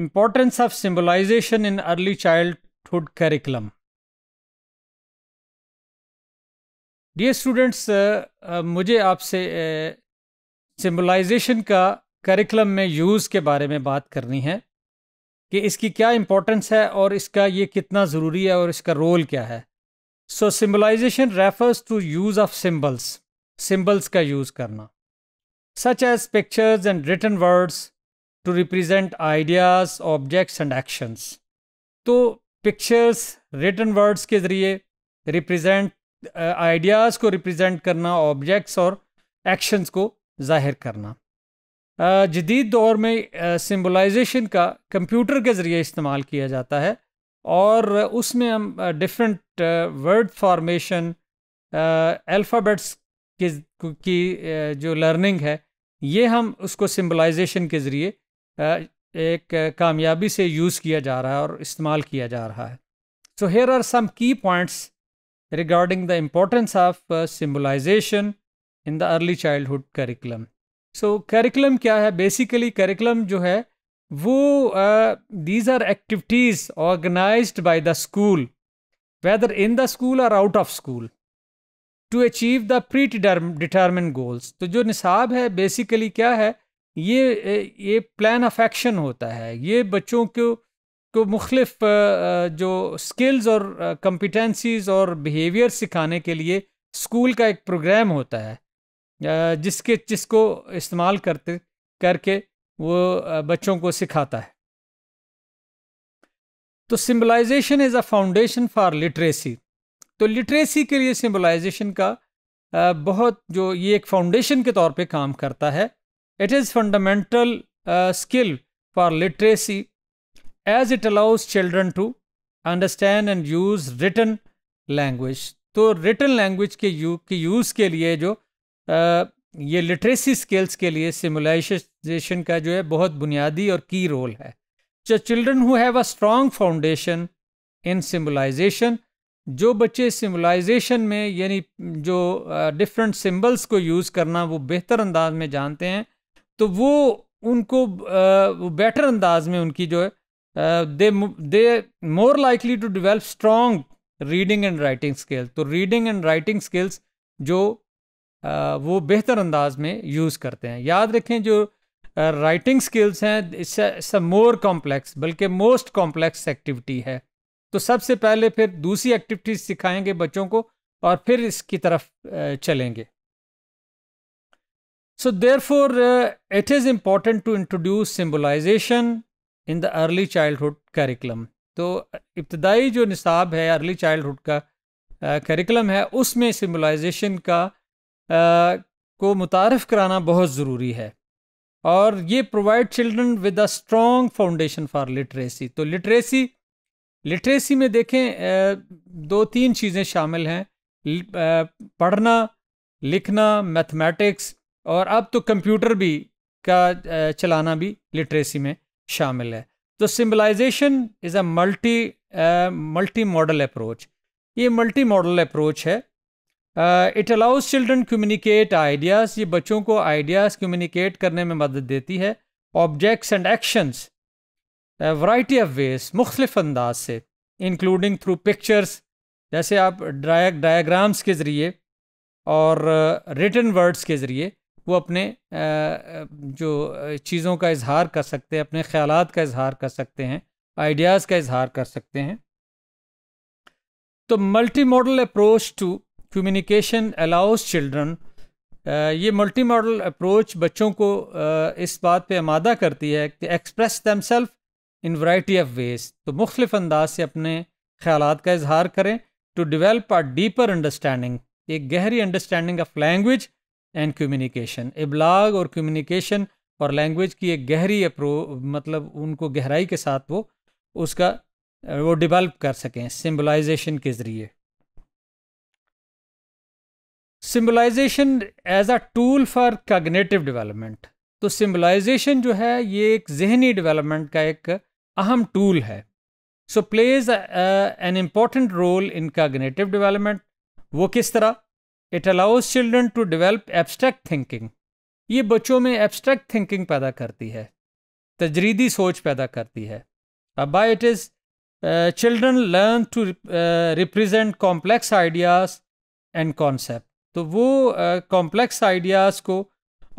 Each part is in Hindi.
Importance of symbolization in early childhood curriculum. Dear students uh, uh, मुझे आपसे सिम्बलाइजेशन uh, का करिकुलम में यूज़ के बारे में बात करनी है कि इसकी क्या इम्पोर्टेंस है और इसका ये कितना ज़रूरी है और इसका रोल क्या है so symbolization refers to use of symbols symbols का यूज़ करना such as pictures and written words to represent ideas, objects and actions. तो pictures, written words के ज़रिए represent आइडियाज़ uh, को रिप्रेजेंट करना ऑब्जेक्ट्स और एक्शंस को जाहिर करना uh, जदीद दौर में सिम्बलाइजेशन uh, का कंप्यूटर के ज़रिए इस्तेमाल किया जाता है और उसमें हम डिफरेंट वर्ड फॉर्मेशन अल्फ़ाबेट्स की जो लर्निंग है ये हम उसको सिम्बलाइजेशन के ज़रिए एक कामयाबी से यूज़ किया जा रहा है और इस्तेमाल किया जा रहा है so here are some key points regarding the importance of symbolisation in the early childhood curriculum so curriculum क्या है बेसिकली करिकुलम जो है वो these are activities organise by the school whether the school और out of school to achieve the pre determ determine goals तो जो निसाब है बेसिकली क्या है ये ये प्लान ऑफ एक्शन होता है ये बच्चों को को मुख्तफ जो स्किल्स और कम्पिटेंसीज और बिहेवियर सिखाने के लिए स्कूल का एक प्रोग्राम होता है जिसके जिसको इस्तेमाल करते करके वो बच्चों को सिखाता है तो symbolisation is a foundation for literacy तो लिटरेसी के लिए सिम्बलाइजेशन का बहुत जो ये एक फाउंडेशन के तौर पे काम करता है It is fundamental uh, skill for literacy as it allows children to understand and use written language तो रिटन लैंग्वेज के यू के यूज़ के लिए जो uh, ये लिटरेसी स्किल्स के लिए सिमुलाइजेशन का जो है बहुत बुनियादी और की रोल है जो children who have a strong foundation in symbolisation जो बच्चे सिमुलाइजेशन में यानी जो डिफरेंट uh, सिंबल्स को यूज़ करना वो बेहतर अंदाज में जानते हैं तो वो उनको वो बेटर अंदाज में उनकी जो है they they more likely to develop strong reading and writing skills तो रीडिंग एंड राइटिंग स्किल्स जो वो बेहतर अंदाज में यूज़ करते हैं याद रखें जो राइटिंग स्किल्स हैं इट्स अ मोर कॉम्प्लेक्स बल्कि मोस्ट कॉम्प्लेक्स एक्टिविटी है तो सबसे पहले फिर दूसरी एक्टिविटीज सिखाएंगे बच्चों को और फिर इसकी तरफ चलेंगे So therefore, uh, it is important to introduce symbolization in the early childhood curriculum. तो इब्तदाई जो निसाब है अर्ली चाइल्डहुड का करिकुलम uh, है उसमें सिम्बलाइजेशन का आ, uh, को मुतारफ़ कराना बहुत ज़रूरी है और ये provide children with a strong foundation for literacy तो लिटरेसी लिटरेसी में देखें आ, uh, दो तीन चीज़ें शामिल हैं पढ़ना लिखना मैथमेटिक्स और अब तो कंप्यूटर भी का चलाना भी लिटरेसी में शामिल है तो symbolisation is a multi multi modal approach ये मल्टी मॉडल अप्रोच है it allows children communicate ideas ये बच्चों को आइडियाज़ कम्युनिकेट करने में मदद देती है objects and actions variety of ways मुख्तलिफ अंदाज से इंक्लूडिंग थ्रू पिक्चर्स जैसे आप डायग्राम्स के ज़रिए और रिटर्न वर्ड्स के ज़रिए वो अपने जो चीज़ों का इजहार कर सकते हैं अपने ख्याल का इजहार कर सकते हैं आइडियाज़ का इजहार कर सकते हैं तो multi modal approach to communication allows children ये मल्टी मॉडल अप्रोच बच्चों को इस बात पे आमादा करती है कि express themselves in variety of ways तो मुख्तफ अंदाज से अपने ख्याल का इजहार करें to develop a deeper understanding एक गहरी understanding of language and communication इबलाग और कम्युनिकेशन और लैंग्वेज की एक गहरी अप्रो मतलब उनको गहराई के साथ वो उसका वो डिवेल्प कर सकें सिम्बलाइजेशन के ज़रिए symbolisation as a tool for cognitive development तो सिम्बलाइजेशन जो है ये एक जहनी डेवलपमेंट का एक अहम टूल है so plays an important role in cognitive development वो किस तरह it allows children to develop abstract thinking ये बच्चों में एब्स्ट्रैक्ट थिंकिंग पैदा करती है तजरीदी सोच पैदा करती है अब it is children learn to represent complex ideas and concept तो वो कॉम्प्लेक्स uh, आइडियाज़ को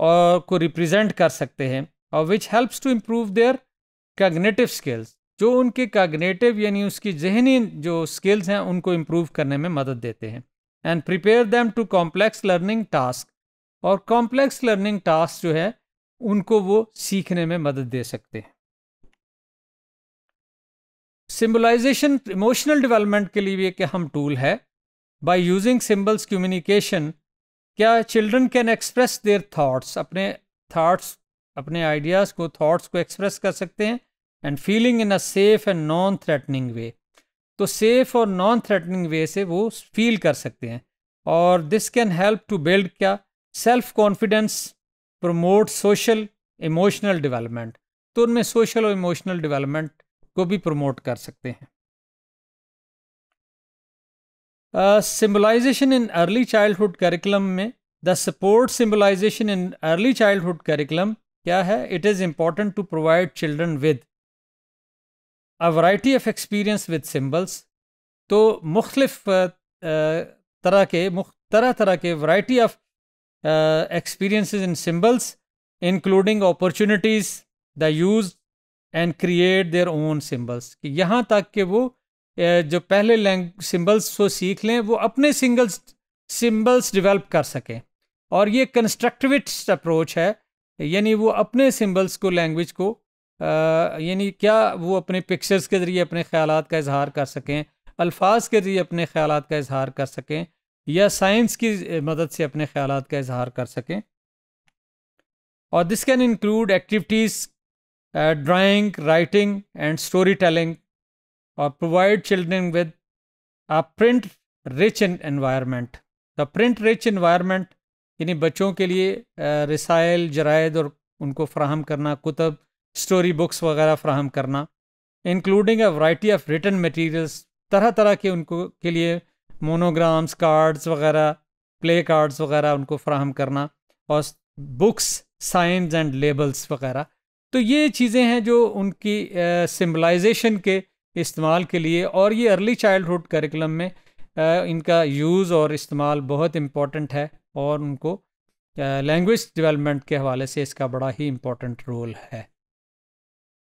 और को रिप्रजेंट कर सकते हैं और which helps to improve their cognitive skills जो उनके कागनेटिव यानी उसकी जहनी जो स्किल्स हैं उनको इम्प्रूव करने में मदद देते हैं and prepare them to complex learning task और कॉम्प्लेक्स लर्निंग टास्क जो है उनको वो सीखने में मदद दे सकते हैं सिम्बलाइजेशन इमोशनल डेवलपमेंट के लिए भी एक हम टूल है बाय यूजिंग सिम्बल्स कम्युनिकेशन क्या children can express their thoughts अपने थॉट्स अपने आइडियाज़ को थॉट्स को एक्सप्रेस कर सकते हैं and feeling in a safe and non threatening way तो सेफ और नॉन थ्रेटनिंग वे से वो फील कर सकते हैं और this can help to build क्या self confidence promote social emotional development तो उनमें सोशल और इमोशनल डेवलपमेंट को भी प्रमोट कर सकते हैं symbolisation in early childhood curriculum में the support symbolisation in early childhood curriculum क्या है it is important to provide children with तो a variety of experience with symbols तो मुख्तफ तरह के तरह तरह के variety of experience in symbols including opportunities the use and create their own symbols कि यहाँ तक कि वो जो पहले लैंग सिम्बल्स को सीख लें वो अपने सिंगल्स सिम्बल्स डिवेल्प कर सकें और ये कंस्ट्रक्टिविस्ट अप्रोच है यानी वो अपने सिम्बल्स को लैंग्वेज को यानी क्या वो अपने पिक्चर्स के ज़रिए अपने ख्याल का इजहार कर सकें अल्फाज के ज़रिए अपने ख्याल का इजहार कर सकें या साइंस की मदद से अपने ख्याल का इजहार कर सकें और this can include activities drawing writing and storytelling और provide children with a print rich environment the print rich environment यानी बच्चों के लिए रसायल जराइद और उनको फ्राहम करना कुतब स्टोरी बुक्स वगैरह फ्राहम करना including a variety of written materials तरह तरह के उनको के लिए मोनोग्राम्स कार्ड्स वगैरह प्ले कार्ड्स वगैरह उनको फ्राहम करना और बुक्स साइंस एंड लेबल्स वगैरह तो ये चीज़ें हैं जो उनकी सिम्बलाइजेशन के इस्तेमाल के लिए और ये अर्ली चाइल्डहुड करिकुलम में आ, इनका यूज़ और इस्तेमाल बहुत इम्पॉर्टेंट है और उनको लैंग्वेज डेवलपमेंट के हवाले से इसका बड़ा ही इम्पॉर्टेंट रोल है